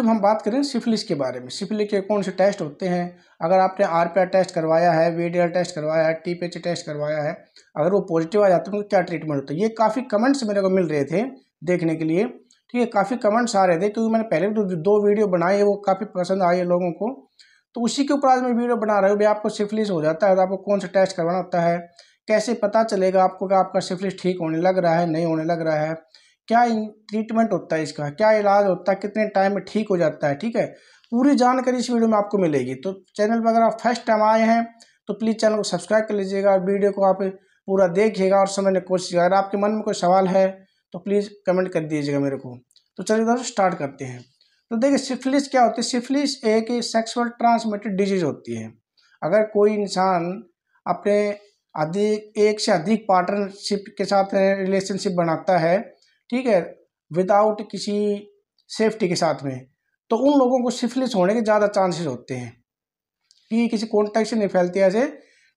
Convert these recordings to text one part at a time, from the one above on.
जब हम बात करें सिफिलिस के बारे में सिफिलिस के कौन से टेस्ट होते हैं अगर आपने आर पी आर टेस्ट करवाया है वी डी आर टेस्ट करवाया है टी पी एच टेस्ट करवाया है अगर वो पॉजिटिव आ जाते हैं तो क्या ट्रीटमेंट होता है ये काफ़ी कमेंट्स मेरे को मिल रहे थे देखने के लिए ठीक है काफ़ी कमेंट्स आ रहे थे क्योंकि मैंने पहले भी दो वीडियो बनाए हैं वो काफ़ी पसंद आई है लोगों को तो उसी के ऊपर आज मैं वीडियो बना रहा हूँ भाई आपको सिफिलिस हो जाता है तो आपको कौन सा टेस्ट करवाना होता है कैसे पता चलेगा आपको कि आपका सिफिलिस ठीक होने लग रहा है नहीं होने लग रहा है क्या ट्रीटमेंट होता है इसका क्या इलाज होता है कितने टाइम में ठीक हो जाता है ठीक है पूरी जानकारी इस वीडियो में आपको मिलेगी तो चैनल पर अगर आप फर्स्ट टाइम आए हैं तो प्लीज़ चैनल को सब्सक्राइब कर लीजिएगा और वीडियो को आप पूरा देखिएगा और समझने की कोशिश अगर आपके मन में कोई सवाल है तो प्लीज़ कमेंट कर दीजिएगा मेरे को तो चलिए दोस्तों स्टार्ट करते हैं तो देखिए सिफिलिस क्या होती है सिफिलिस एक सेक्सुअल ट्रांसमिटेड डिजीज़ होती है अगर कोई इंसान अपने अधिक एक से अधिक पार्टनरशिप के साथ रिलेशनशिप बनाता है ठीक है विदाउट किसी सेफ्टी के साथ में तो उन लोगों को सिफिलिस होने के ज़्यादा चांसेस होते हैं कि किसी कॉन्टैक्ट से नहीं फैलती ऐसे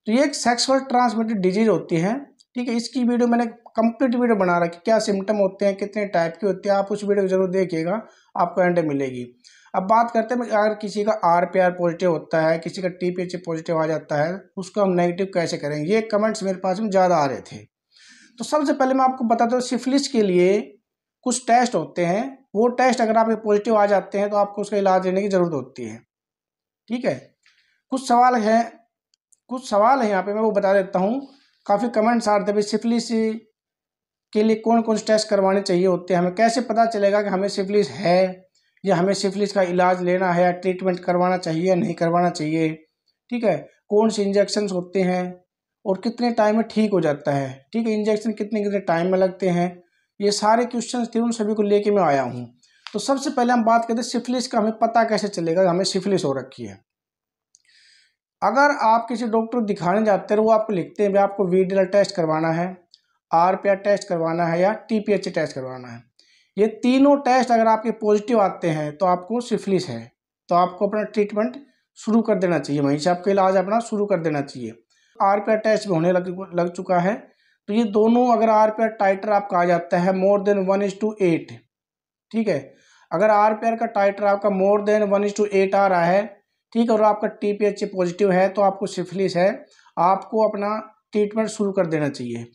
तो ये एक सेक्सुअल ट्रांसमिटेड डिजीज़ होती है ठीक है इसकी वीडियो मैंने कंप्लीट वीडियो बना रखी क्या सिम्टम होते हैं कितने टाइप के होते हैं आप उस वीडियो को जरूर देखिएगा आपको एंड मिलेगी अब बात करते हैं अगर किसी का आर पी आर पॉजिटिव होता है किसी का टी पी एच पॉजिटिव आ जाता है उसको हम नेगेटिव कैसे करेंगे ये कमेंट्स मेरे पास में ज़्यादा आ रहे थे तो सबसे पहले मैं आपको बताता हूँ सिफिलिस के लिए कुछ टेस्ट होते हैं वो टेस्ट अगर आपके पॉजिटिव आ जाते हैं तो आपको उसका इलाज लेने की ज़रूरत होती है ठीक है कुछ सवाल हैं कुछ सवाल हैं यहाँ पे मैं वो बता देता हूँ काफ़ी कमेंट्स आ रहे थे भाई सिफिलिस के लिए कौन कौन से टेस्ट करवाने चाहिए होते हैं हमें कैसे पता चलेगा कि हमें सिफिलिस है या हमें सिफिलिस का इलाज लेना है या ट्रीटमेंट करवाना चाहिए या नहीं करवाना चाहिए ठीक है कौन से इंजेक्शन होते हैं और कितने टाइम में ठीक हो जाता है ठीक है इंजेक्शन कितने कितने टाइम में लगते हैं ये सारे क्वेश्चन थे उन सभी को लेके मैं आया हूँ तो सबसे पहले हम बात करते हैं सिफिलिस का हमें पता कैसे चलेगा हमें सिफिलिस हो रखी है अगर आप किसी डॉक्टर को दिखाने जाते हैं वो आपको लिखते हैं आपको वी टेस्ट करवाना है आर टेस्ट करवाना है या टी टेस्ट करवाना है ये तीनों टेस्ट अगर आपके पॉजिटिव आते हैं तो आपको सिफिलिस है तो आपको अपना ट्रीटमेंट शुरू कर देना चाहिए वहीं से आपका इलाज अपना शुरू कर देना चाहिए आर पी टेस्ट भी होने लग लग चुका है तो ये दोनों अगर आर पेयर टाइटर आपका आ जाता है more than one is to eight ठीक है अगर आर पेयर का टाइटर आपका more than one is to eight आ रहा है ठीक है और आपका T P H A positive है तो आपको सिफिलिस है आपको अपना ट्रीटमेंट शुरू कर देना चाहिए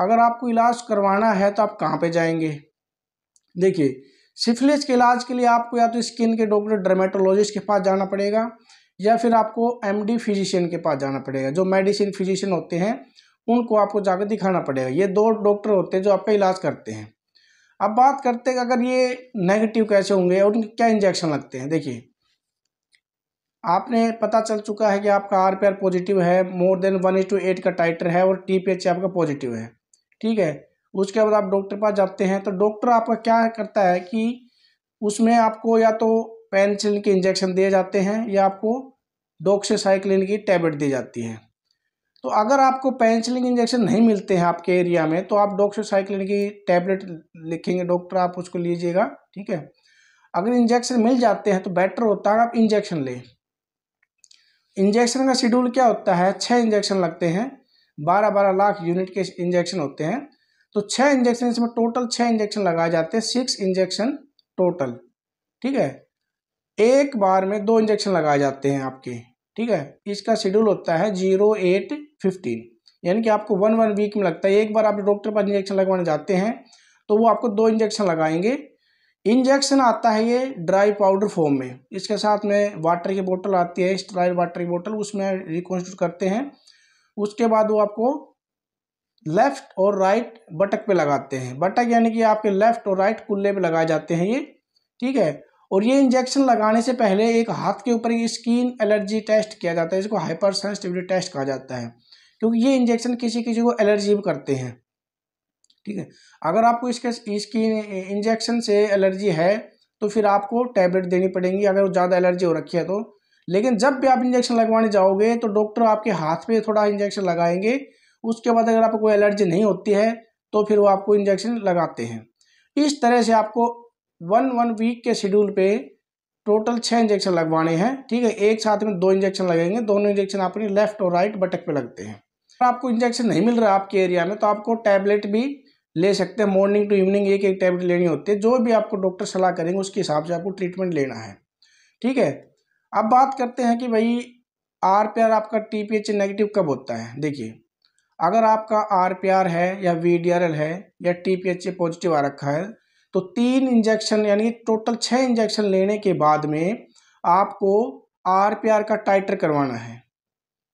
अगर आपको इलाज करवाना है तो आप कहाँ पे जाएंगे देखिए सिफिलिस के इलाज के लिए आपको या तो स्किन के डॉक्टर डर्मेटोलॉजिस्ट के पास जाना पड़ेगा या फिर आपको एमडी फिजिशियन के पास जाना पड़ेगा जो मेडिसिन फिजिशियन होते हैं उनको आपको जाकर दिखाना पड़ेगा ये दो डॉक्टर होते हैं जो आपका इलाज करते हैं अब बात करते हैं अगर ये नेगेटिव कैसे होंगे और उनके क्या इंजेक्शन लगते हैं देखिए आपने पता चल चुका है कि आपका आर पी आर पॉजिटिव है more than one is to eight का टाइटर है और टी पी एच आपका पॉजिटिव है ठीक है उसके बाद आप डॉक्टर पास जाते हैं तो डॉक्टर आपका क्या करता है कि उसमें आपको या तो पेनसिल के इंजेक्शन दिए जाते हैं या आपको डोक्सेसाइक्लिन की टैबलेट दी जाती है तो अगर आपको पेंसिलिंग इंजेक्शन नहीं मिलते हैं आपके एरिया में तो आप डोक्सोसाइक्लिन की टैबलेट लिखेंगे डॉक्टर आप उसको लीजिएगा ठीक है अगर इंजेक्शन मिल जाते हैं तो बेटर होता है आप इंजेक्शन लें इंजेक्शन का शेड्यूल क्या होता है छः इंजेक्शन लगते हैं बारह बारह लाख यूनिट के इंजेक्शन होते हैं तो छः इंजेक्शन इसमें टोटल छः इंजेक्शन लगाए जाते हैं सिक्स इंजेक्शन टोटल ठीक है एक बार में दो इंजेक्शन लगाए जाते हैं आपके ठीक है इसका शेड्यूल होता है जीरो एट फिफ्टीन यानी कि आपको वन वन वीक में लगता है एक बार आप डॉक्टर पास इंजेक्शन लगवाने जाते हैं तो वो आपको दो इंजेक्शन लगाएंगे इंजेक्शन आता है ये ड्राई पाउडर फॉर्म में इसके साथ में वाटर की बोतल आती है स्ट्राइल वाटर की बोतल उसमें रिकॉन्स्टिट्यूट करते हैं उसके बाद वो आपको लेफ्ट और राइट बटक पे लगाते हैं बटक यानी कि आपके लेफ्ट और राइट कुल्ले पे लगाए जाते हैं ये ठीक है और ये इंजेक्शन लगाने से पहले एक हाथ के ऊपर ये स्किन एलर्जी टेस्ट किया जाता है इसको हाइपर सेंसिटिविटी टेस्ट कहा जाता है क्योंकि ये इंजेक्शन किसी किसी को एलर्जी भी करते हैं ठीक है अगर आपको इसके इसकी इंजेक्शन से एलर्जी है तो फिर आपको टैबलेट देनी पड़ेगी अगर ज़्यादा एलर्जी हो रखी है तो लेकिन जब भी आप इंजेक्शन लगवाने जाओगे तो डॉक्टर आपके हाथ पे थोड़ा इंजेक्शन लगाएंगे उसके बाद अगर आपको कोई एलर्जी नहीं होती है तो फिर वो आपको इंजेक्शन लगाते हैं इस तरह से आपको वन वन वीक के शेड्यूल पे टोटल छः इंजेक्शन लगवाने हैं ठीक है एक साथ में दो इंजेक्शन लगेंगे दोनों इंजेक्शन अपने लेफ्ट और राइट बटक पे लगते हैं अगर आपको इंजेक्शन नहीं मिल रहा आपके एरिया में तो आपको टैबलेट भी ले सकते हैं मॉर्निंग टू इवनिंग एक एक टैबलेट लेनी होती है जो भी आपको डॉक्टर सलाह करेंगे उसके हिसाब से आपको ट्रीटमेंट लेना है ठीक है अब बात करते हैं कि भाई आर पी आर आपका टी पी एच नेगेटिव कब होता है देखिए अगर आपका आर पी आर है या वी डी आर एल है या टी पी एच पॉजिटिव आ रखा है तो तीन इंजेक्शन यानी टोटल छः इंजेक्शन लेने के बाद में आपको आर पी आर का टाइटर करवाना है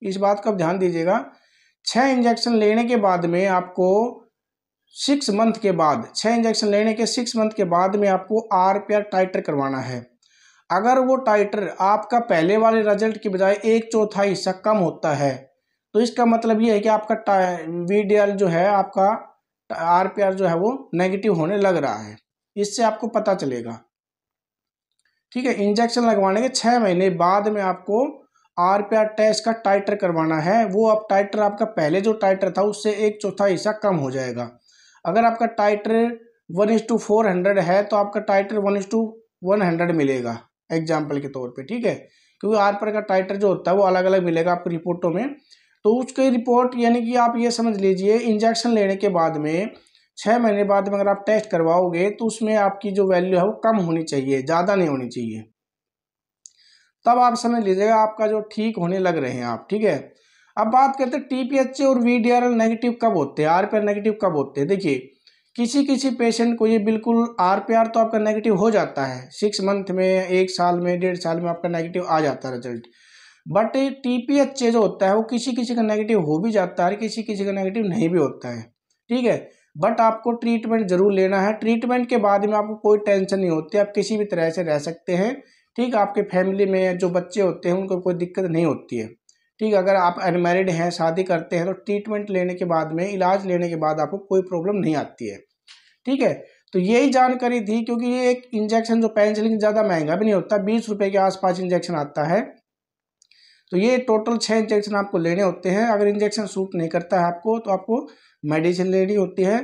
इस बात का ध्यान दीजिएगा छः इंजेक्शन लेने के बाद में आपको सिक्स मंथ के बाद छः इंजेक्शन लेने के सिक्स मंथ के बाद में आपको आर पी आर टाइटर करवाना है अगर वो टाइटर आपका पहले वाले रिजल्ट के बजाय एक चौथाई हिस्सा कम होता है तो इसका मतलब ये है कि आपका वी डी एल जो है आपका आर पी आर जो है वो नेगेटिव होने लग रहा है इससे आपको पता चलेगा ठीक है इंजेक्शन लगवाने के छः महीने बाद में आपको आर पी आर टेस्ट का टाइटर करवाना है वो अब टाइटर आपका पहले जो टाइटर था उससे एक चौथा हिस्सा कम हो जाएगा अगर आपका titer one is to four hundred है तो आपका titer one is to one hundred मिलेगा एग्जाम्पल के तौर पे ठीक है क्योंकि आर पर का टाइटर जो होता है वो अलग अलग मिलेगा आपको रिपोर्टों में तो उसकी रिपोर्ट यानी कि आप ये समझ लीजिए इंजेक्शन लेने के बाद में छः महीने बाद में अगर आप टेस्ट करवाओगे तो उसमें आपकी जो वैल्यू है वो कम होनी चाहिए ज़्यादा नहीं होनी चाहिए तब आप समझ लीजिएगा आपका जो ठीक होने लग रहे हैं आप ठीक है अब बात करते हैं टीपीएचए और वी एल नेगेटिव कब होते हैं आर आर नेगेटिव कब होते हैं देखिए किसी किसी पेशेंट को ये बिल्कुल आर तो आपका नेगेटिव हो जाता है सिक्स मंथ में एक साल में डेढ़ साल में आपका नेगेटिव आ जाता है रिजल्ट बट टी ए जो होता है वो किसी किसी का नेगेटिव हो भी जाता है किसी किसी का नेगेटिव नहीं भी होता है ठीक है बट आपको ट्रीटमेंट ज़रूर लेना है ट्रीटमेंट के बाद में आपको कोई टेंशन नहीं होती आप किसी भी तरह से रह सकते हैं ठीक आपके फैमिली में जो बच्चे होते हैं उनको कोई दिक्कत नहीं होती है ठीक अगर आप अनमेरिड हैं शादी करते हैं तो ट्रीटमेंट लेने के बाद में इलाज लेने के बाद आपको कोई प्रॉब्लम नहीं आती है ठीक है तो यही जानकारी थी क्योंकि ये एक इंजेक्शन जो पेंसिलिंग ज़्यादा महंगा भी नहीं होता बीस रुपये के आसपास इंजेक्शन आता है तो ये टोटल छः इंजेक्शन आपको लेने होते हैं अगर इंजेक्शन सूट नहीं करता है आपको तो आपको मेडिसिन लेनी होती है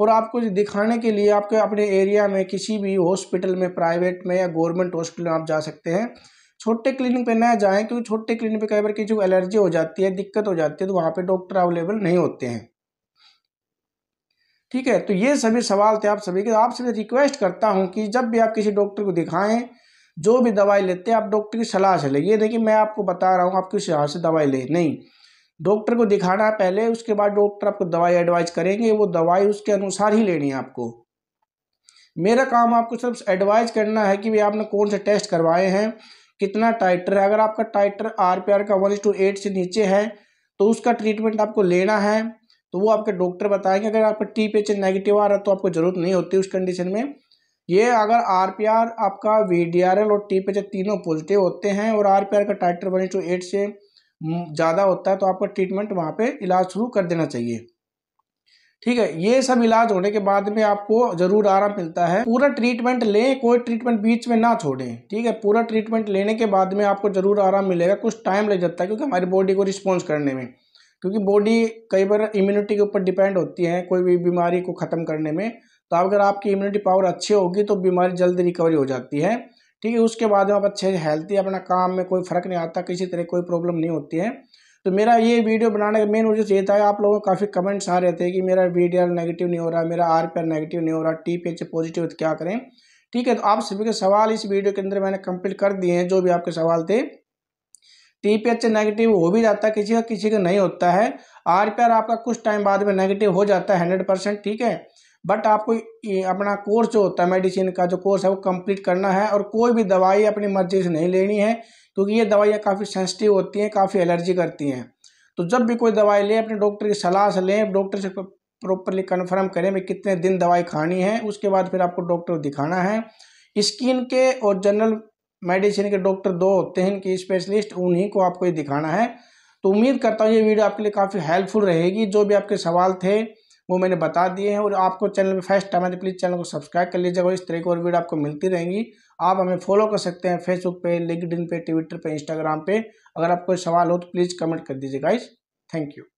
और आपको दिखाने के लिए आपके अपने एरिया में किसी भी हॉस्पिटल में प्राइवेट में या गवर्नमेंट हॉस्पिटल में आप जा सकते हैं छोटे क्लिनिक पे ना जाएं क्योंकि छोटे क्लिनिक पे कई बार किसी को एलर्जी हो जाती है दिक्कत हो जाती है तो वहाँ पे डॉक्टर अवेलेबल नहीं होते हैं ठीक है तो ये सभी सवाल थे आप सभी के आपसे मैं रिक्वेस्ट करता हूँ कि जब भी आप किसी डॉक्टर को दिखाएं जो भी दवाई लेते हैं आप डॉक्टर की सलाह से लें ये नहीं कि मैं आपको बता रहा हूँ आप किस यहाँ से दवाई लें नहीं डॉक्टर को दिखाना है पहले उसके बाद डॉक्टर आपको दवाई एडवाइज करेंगे वो दवाई उसके अनुसार ही लेनी है आपको मेरा काम आपको सिर्फ एडवाइज करना है कि भाई आपने कौन से टेस्ट करवाए हैं कितना टाइटर है अगर आपका टाइटर आर पी आर का वन टू एट से नीचे है तो उसका ट्रीटमेंट आपको लेना है तो वो आपके डॉक्टर बताएंगे अगर आपका टी पी एच नेगेटिव आ रहा है तो आपको ज़रूरत नहीं होती उस कंडीशन में ये अगर आर पी आर आपका वी डी आर एल और टी पी एच तीनों पॉजिटिव होते हैं और आर पी आर का टाइटर वन टू एट से ज़्यादा होता है तो आपका ट्रीटमेंट वहाँ पे इलाज शुरू कर देना चाहिए ठीक है ये सब इलाज होने के बाद में आपको ज़रूर आराम मिलता है पूरा ट्रीटमेंट लें कोई ट्रीटमेंट बीच में ना छोड़ें ठीक है पूरा ट्रीटमेंट लेने के बाद में आपको ज़रूर आराम मिलेगा कुछ टाइम लग जाता है क्योंकि हमारी बॉडी को रिस्पॉन्स करने में क्योंकि बॉडी कई बार इम्यूनिटी के ऊपर डिपेंड होती है कोई भी बीमारी को ख़त्म करने में तो अगर आपकी इम्यूनिटी पावर अच्छी होगी तो बीमारी जल्दी रिकवरी हो जाती है ठीक है उसके बाद आप अच्छे हेल्थी अपना काम में कोई फ़र्क नहीं आता किसी तरह कोई प्रॉब्लम नहीं होती है तो मेरा ये वीडियो बनाने का मेन उद्देश्य ये था आप लोगों को काफ़ी कमेंट्स आ रहे थे कि मेरा वीडियो नेगेटिव नहीं हो रहा मेरा आर आर नेगेटिव नहीं हो रहा टी पे पॉजिटिव तो क्या करें ठीक है तो आप सभी के सवाल इस वीडियो के अंदर मैंने कंप्लीट कर दिए हैं जो भी आपके सवाल थे टी पी एच नेगेटिव हो भी जाता है किसी का किसी का नहीं होता है आर पी आर आपका कुछ टाइम बाद में नेगेटिव हो जाता है हंड्रेड परसेंट ठीक है बट आपको अपना कोर्स जो होता है मेडिसिन का जो कोर्स है वो कंप्लीट करना है और कोई भी दवाई अपनी मर्जी से नहीं लेनी है क्योंकि ये दवाइयाँ काफ़ी सेंसिटिव होती हैं काफ़ी एलर्जी करती हैं तो जब भी कोई दवाई लें अपने डॉक्टर की सलाह से लें डॉक्टर से प्रॉपरली कन्फर्म करें भाई कितने दिन दवाई खानी है उसके बाद फिर आपको डॉक्टर दिखाना है स्किन के और जनरल मेडिसिन के डॉक्टर दो होते हैं इनकी स्पेशलिस्ट उन्हीं को आपको ये दिखाना है तो उम्मीद करता हूँ ये वीडियो आपके लिए काफ़ी हेल्पफुल रहेगी जो भी आपके सवाल थे वो मैंने बता दिए हैं और आपको चैनल पर फर्स्ट टाइम है तो प्लीज़ चैनल को सब्सक्राइब कर लीजिएगा और इस तरह की और वीडियो आपको मिलती रहेंगी आप हमें फॉलो कर सकते हैं फेसबुक पे लिंकड पे ट्विटर पे इंस्टाग्राम पे अगर आप कोई सवाल हो तो प्लीज़ कमेंट कर दीजिए गाइज थैंक यू